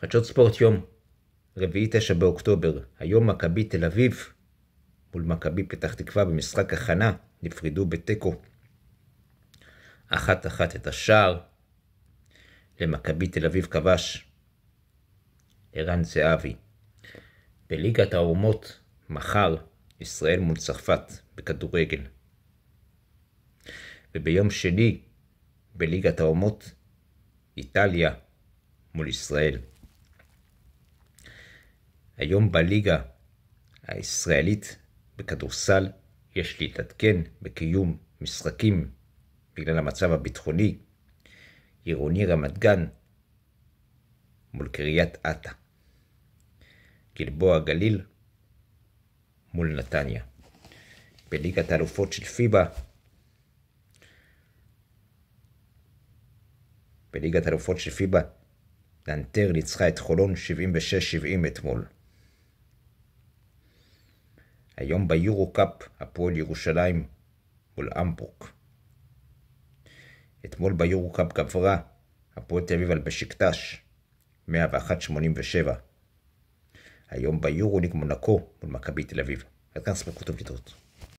חדשות ספורט יום, רביעי תשע באוקטובר, היום מכבי תל אביב מול מכבי פתח תקווה במשחק הכנה, נפרדו בתיקו. אחת אחת את השער, למכבי תל אביב כבש ערן זהבי. בליגת האומות, מחר, ישראל מול צרפת בכדורגל. וביום שני, בליגת האומות, איטליה מול ישראל. היום בליגה הישראלית בכדורסל יש להתעדכן בקיום משחקים בגלל המצב הביטחוני עירוני רמת גן מול קריית אתא, גלבוע גליל מול נתניה. בליגת האלופות של פיבה, בליגת האלופות של פיבה, דנטר ניצחה את חולון 76-70 אתמול. היום ביורו-קאפ, הפועל ירושלים מול המבורג. אתמול ביורו-קאפ גברה הפועל תל אביב על בשקטש, 101-87. היום ביורוליג מונקו מול מכבי תל אביב. עד כאן ספקות ובדידות.